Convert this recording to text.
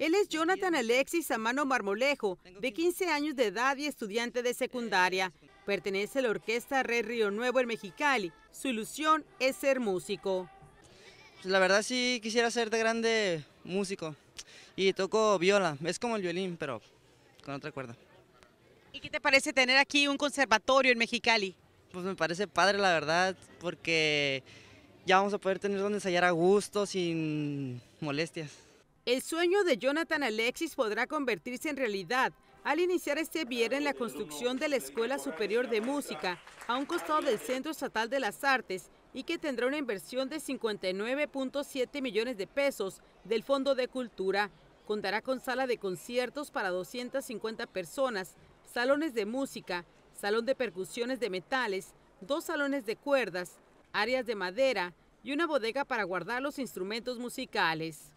Él es Jonathan Alexis Amano Marmolejo, de 15 años de edad y estudiante de secundaria. Eh, Pertenece a la orquesta Red Río Nuevo en Mexicali. Su ilusión es ser músico. Pues, la verdad sí quisiera ser de grande músico y toco viola. Es como el violín, pero con otra cuerda. ¿Y qué te parece tener aquí un conservatorio en Mexicali? Pues me parece padre, la verdad, porque ya vamos a poder tener donde ensayar a gusto, sin molestias. El sueño de Jonathan Alexis podrá convertirse en realidad al iniciar este viernes la construcción de la Escuela Superior de Música a un costado del Centro Estatal de las Artes y que tendrá una inversión de 59.7 millones de pesos del Fondo de Cultura. Contará con sala de conciertos para 250 personas, salones de música, salón de percusiones de metales, dos salones de cuerdas, áreas de madera y una bodega para guardar los instrumentos musicales.